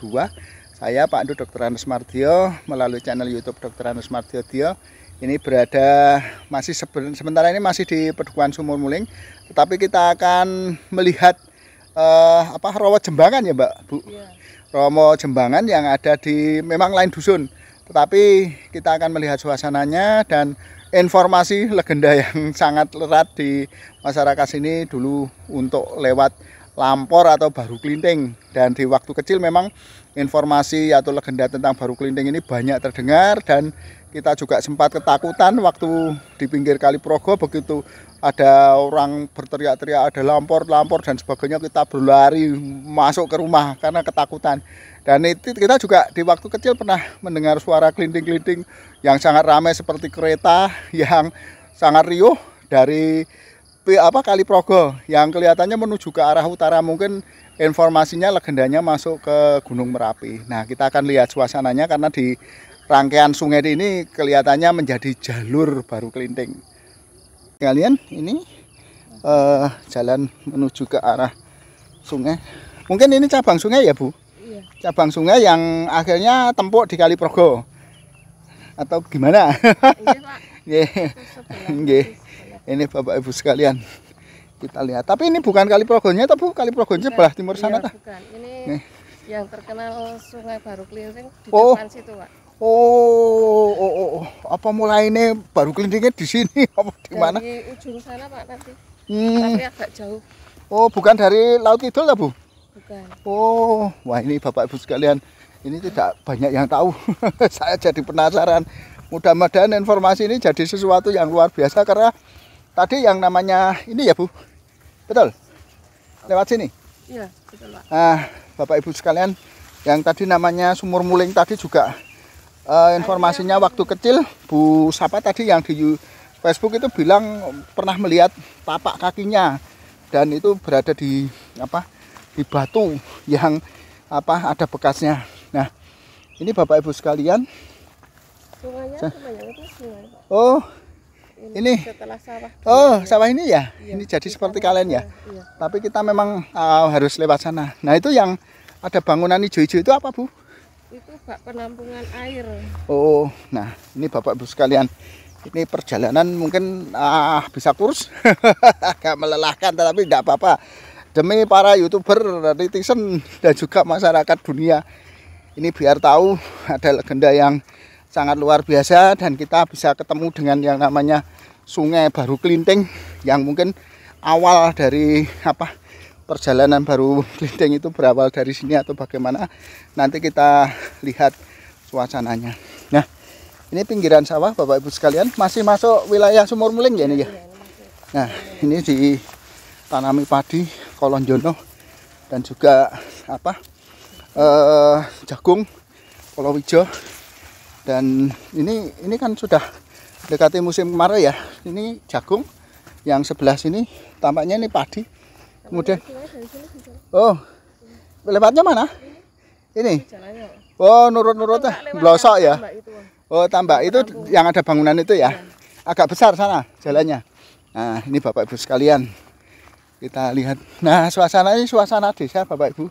2 saya Pak Andu Dr. Anus Martio melalui channel YouTube Dr. Anus Martio Dio ini berada masih sebentar ini masih di Pedukuhan Sumur Muling tetapi kita akan melihat uh, apa rawa jembangan ya Mbak Bu iya. Romo jembangan yang ada di memang lain dusun tetapi kita akan melihat suasananya dan informasi legenda yang sangat lerat di masyarakat sini dulu untuk lewat lampor atau baru kelinting. Dan di waktu kecil memang informasi atau legenda tentang baru kelinting ini banyak terdengar dan kita juga sempat ketakutan waktu di pinggir kali Progo begitu ada orang berteriak-teriak ada lampor, lampor dan sebagainya kita berlari masuk ke rumah karena ketakutan. Dan itu kita juga di waktu kecil pernah mendengar suara kelinting-kelinting yang sangat ramai seperti kereta yang sangat riuh dari apa Kali Progo yang kelihatannya menuju ke arah utara mungkin informasinya legendanya masuk ke Gunung Merapi. Nah, kita akan lihat suasananya karena di rangkaian sungai ini kelihatannya menjadi jalur baru kelinting. Kalian ini uh, jalan menuju ke arah sungai. Mungkin ini cabang sungai ya, Bu? Iya. Cabang sungai yang akhirnya tempuk di Kali Progo. Atau gimana? Iya, Pak. Nggih ini Bapak Ibu sekalian kita lihat. Tapi ini bukan Kali Progonya, tapi Kali Progonya sebelah timur iya, sana. Iya, bukan. Ini Nih. yang terkenal Sungai Baru Kelingking di oh. depan situ, Pak. Oh, oh, oh, oh, apa mulai ini baru Kelingkingnya di sini apa di mana? Di ujung sana Pak nanti. Hmm. Tapi agak jauh. Oh, bukan dari Laut itu lah, Bu? Bukan. Oh, wah ini Bapak Ibu sekalian, ini tidak banyak yang tahu. Saya jadi penasaran. Mudah-mudahan informasi ini jadi sesuatu yang luar biasa karena tadi yang namanya ini ya Bu? Betul? Lewat sini? Iya, betul Pak. Nah, Bapak Ibu sekalian, yang tadi namanya sumur muling tadi juga uh, informasinya waktu kecil Bu Sapa tadi yang di Facebook itu bilang pernah melihat tapak kakinya dan itu berada di apa di batu yang apa ada bekasnya. Nah, ini Bapak Ibu sekalian. Sungainya, sungainya, itu sungai, Oh, ini, setelah sawah. Oh, ya. sawah ini ya. Iya, ini jadi seperti kalian ya. Iya. Tapi kita memang uh, harus lewat sana. Nah, itu yang ada bangunan hijau-hijau itu apa, Bu? Itu bak penampungan air. Oh, nah, ini Bapak Bu sekalian. Ini perjalanan mungkin uh, bisa kurus, Agak melelahkan tetapi tidak apa-apa. Demi para YouTuber, netizen dan juga masyarakat dunia. Ini biar tahu ada legenda yang sangat luar biasa dan kita bisa ketemu dengan yang namanya sungai baru kelinting yang mungkin awal dari apa perjalanan baru kelinting itu berawal dari sini atau bagaimana nanti kita lihat suasananya nah ini pinggiran sawah bapak ibu sekalian masih masuk wilayah sumur muling ya ini ya nah ini di tanami padi kolonjono dan juga apa eh, jagung kolowijo dan ini ini kan sudah dekati musim kemarau ya ini jagung yang sebelah sini tampaknya ini padi kemudian oh lewatnya mana ini oh nurut-nurut blosok ya oh tambak itu yang ada bangunan itu ya iya. agak besar sana jalannya nah ini bapak ibu sekalian kita lihat nah suasana ini suasana desa bapak ibu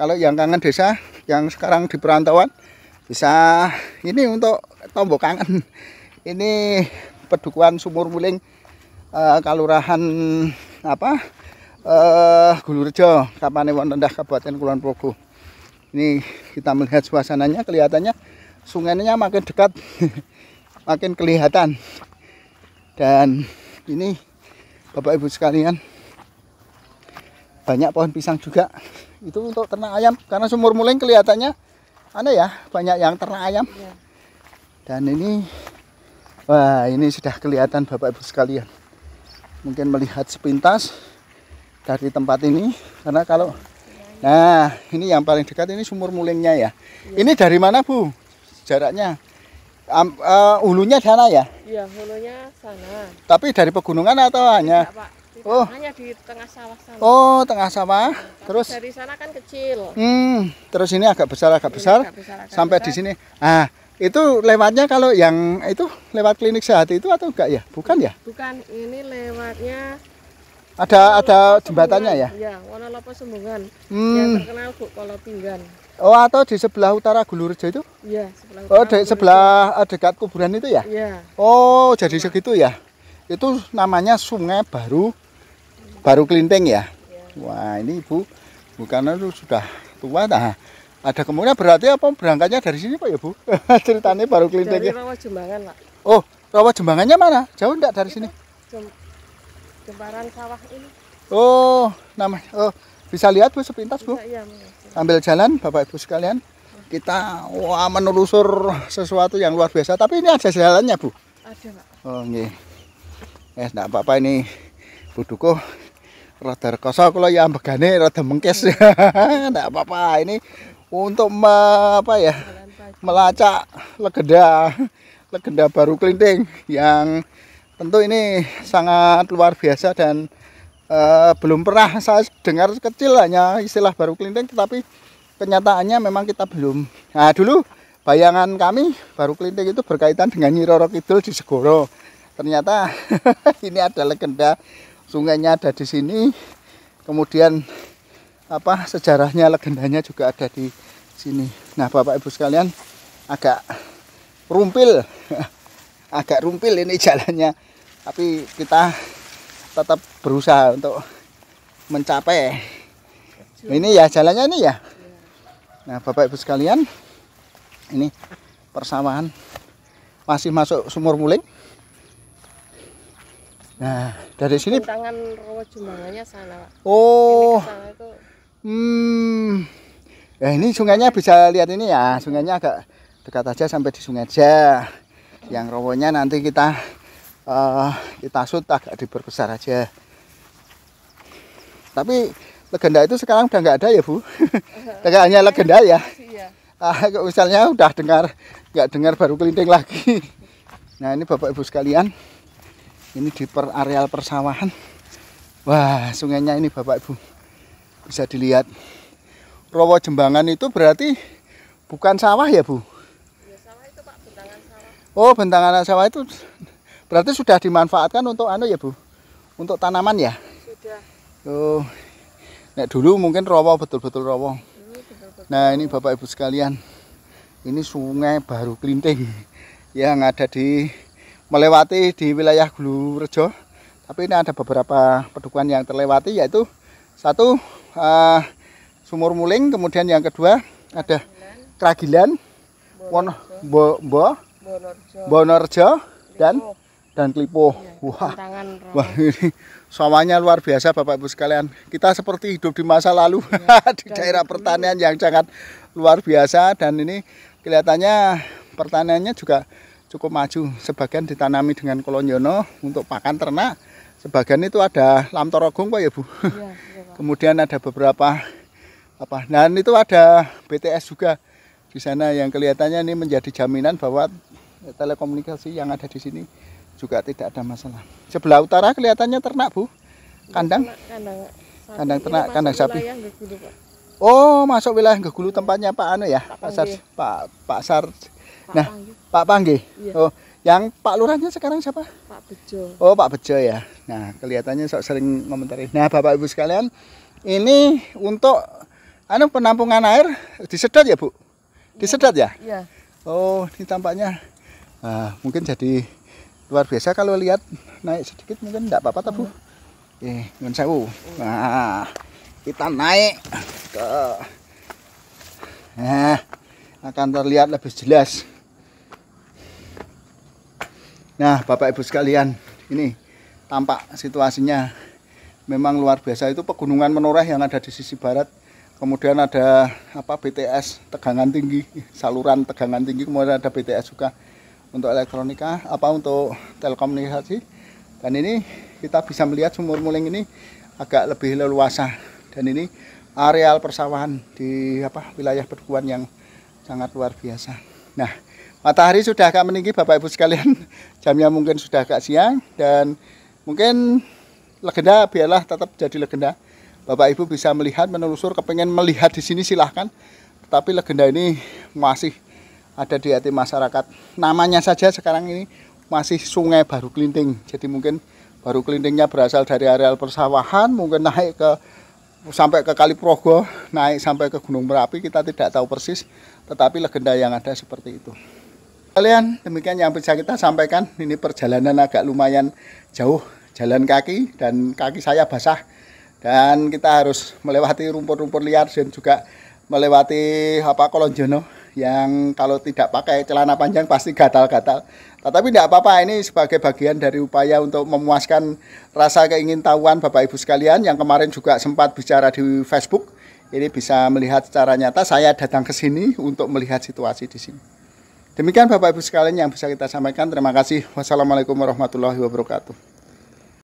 kalau yang kangen desa yang sekarang di perantauan bisa ini untuk tombok kangen ini pedukuan sumur muling uh, eh, kalurahan apa uh, eh, Gulurejo kapane wonten rendah Kabupaten Kulon Progo ini kita melihat suasananya kelihatannya sungainya makin dekat makin kelihatan dan ini Bapak Ibu sekalian banyak pohon pisang juga itu untuk ternak ayam karena sumur muling kelihatannya ada anu ya banyak yang terayam iya. dan ini wah ini sudah kelihatan bapak ibu sekalian mungkin melihat sepintas dari tempat ini karena kalau nah ini yang paling dekat ini sumur mulingnya ya, iya. ini dari mana bu jaraknya um, uh, eh, ulunya sana ya iya ulunya sana tapi dari pegunungan atau hanya Tidak, Pak oh. Tanahnya di tengah sawah sana. Oh, tengah sawah. Iya, tapi terus dari sana kan kecil. Hmm, terus ini agak besar agak ini besar, agak besar agak sampai besar. di sini. Ah, itu lewatnya kalau yang itu lewat klinik sehat itu atau enggak ya? Bukan ya? Bukan, ini lewatnya ada Wonolopo ada jembatannya ya? Iya, Wonolopo Sembungan. Hmm. Yang terkenal Bu Kolo Pinggan. Oh, atau di sebelah utara Gulurjo itu? Iya, sebelah oh, utara. Oh, di sebelah dekat kuburan itu ya? Iya. Oh, jadi segitu ya. Itu namanya Sungai Baru baru kelinting ya? ya. Wah, ini Ibu bukan itu sudah tua nah. Ada kemungkinan berarti apa berangkatnya dari sini Pak ya, Bu? Ceritanya baru kelinting. Dari ya? Rawa Jembangan, Pak. Oh, Rawa Jembangannya mana? Jauh enggak dari Itu, sini? Jem Jembaran sawah ini. Oh, namanya oh, bisa lihat Bu sepintas, Bu? Bisa, iya, Ambil jalan Bapak Ibu sekalian. Kita wah menelusur sesuatu yang luar biasa, tapi ini ada jalannya, Bu. Ada, Pak. Oh, nggih. Eh, enggak apa-apa ini Bu Duko rada rekoso kalau ya ambegane rada mengkes tidak iya. apa-apa ini untuk me, apa ya melacak legenda legenda baru kelinting yang tentu ini sangat luar biasa dan uh, belum pernah saya dengar kecil hanya istilah baru kelinting tetapi kenyataannya memang kita belum nah dulu bayangan kami baru kelinting itu berkaitan dengan Nyi Roro Kidul di Segoro ternyata ini ada legenda sungainya ada di sini kemudian apa sejarahnya legendanya juga ada di sini nah bapak ibu sekalian agak rumpil agak rumpil ini jalannya tapi kita tetap berusaha untuk mencapai ini ya jalannya ini ya nah bapak ibu sekalian ini persawahan masih masuk sumur muling Nah, dari sini tangan rawa jumbangannya sana, Pak. Oh. Ini Hmm. Eh, ini sungainya bisa lihat ini ya. Sungainya agak dekat aja sampai di sungai aja. Yang rawonya nanti kita uh, kita sut agak diperbesar aja. Tapi legenda itu sekarang udah nggak ada ya, Bu. Tidak hanya legenda ya. Iya. Ah, misalnya udah dengar nggak dengar baru kelinting lagi. Nah, ini Bapak Ibu sekalian, ini di per areal persawahan wah sungainya ini bapak ibu bisa dilihat Rowo Jembangan itu berarti bukan sawah ya bu? Ya, oh bentangan sawah itu berarti sudah dimanfaatkan untuk anu ya bu? Untuk tanaman ya? Sudah. Oh, nek dulu mungkin Rowo betul-betul Rowo. Nah ini bapak ibu sekalian, ini sungai Baru Klinting yang ada di melewati di wilayah Gulu Rejo tapi ini ada beberapa pedukuhan yang terlewati yaitu satu uh, sumur muling kemudian yang kedua ada keragilan Bonorjo, Bo, Bo, Bonorjo dan dan Klipo. Ya, wah. Wah, ini sawahnya luar biasa Bapak Ibu sekalian. Kita seperti hidup di masa lalu ya, di daerah pertanian yang sangat luar biasa dan ini kelihatannya pertaniannya juga cukup maju. Sebagian ditanami dengan kolonyono untuk pakan ternak. Sebagian itu ada lamtorogong Pak ya Bu. Ya, ya, Kemudian ada beberapa apa dan itu ada BTS juga di sana yang kelihatannya ini menjadi jaminan bahwa telekomunikasi yang ada di sini juga tidak ada masalah. Sebelah utara kelihatannya ternak Bu. Kandang. Kandang, sapi. kandang ternak, kandang sapi. pak. oh, masuk wilayah Gegulu tempatnya Pak Ano ya, Pak Pasar Pak Pasar nah, Panggi. Pak Panggi. Iya. Oh, yang Pak Lurahnya sekarang siapa? Pak Bejo. Oh, Pak Bejo ya. Nah, kelihatannya sok sering ngomentari. Nah, Bapak Ibu sekalian, ini untuk anu penampungan air disedot ya, Bu? Iya, disedot ya? Iya. Oh, ini tampaknya nah, mungkin jadi luar biasa kalau lihat naik sedikit mungkin enggak apa-apa Bu. Iya. Eh, ngon sewu. Nah, kita naik ke Nah, akan terlihat lebih jelas. Nah, Bapak Ibu sekalian, ini tampak situasinya memang luar biasa itu pegunungan menoreh yang ada di sisi barat. Kemudian ada apa BTS tegangan tinggi, saluran tegangan tinggi, kemudian ada BTS juga untuk elektronika, apa untuk telekomunikasi. Dan ini kita bisa melihat sumur muling ini agak lebih leluasa dan ini areal persawahan di apa wilayah perkebunan yang sangat luar biasa. Nah, matahari sudah agak meninggi Bapak Ibu sekalian. Jamnya mungkin sudah agak siang dan mungkin legenda biarlah tetap jadi legenda. Bapak Ibu bisa melihat menelusur kepengen melihat di sini silahkan. Tetapi legenda ini masih ada di hati masyarakat. Namanya saja sekarang ini masih Sungai Baru Kelinting. Jadi mungkin Baru Kelintingnya berasal dari areal persawahan, mungkin naik ke sampai ke Kali Progo, naik sampai ke Gunung Merapi, kita tidak tahu persis, tetapi legenda yang ada seperti itu. Kalian demikian yang bisa kita sampaikan. Ini perjalanan agak lumayan jauh jalan kaki dan kaki saya basah dan kita harus melewati rumput-rumput liar dan juga melewati apa kolonjono yang kalau tidak pakai celana panjang pasti gatal-gatal. Tetapi tidak apa-apa ini sebagai bagian dari upaya untuk memuaskan rasa keingintahuan Bapak Ibu sekalian yang kemarin juga sempat bicara di Facebook. Ini bisa melihat secara nyata saya datang ke sini untuk melihat situasi di sini. Demikian Bapak Ibu sekalian yang bisa kita sampaikan. Terima kasih. Wassalamualaikum warahmatullahi wabarakatuh.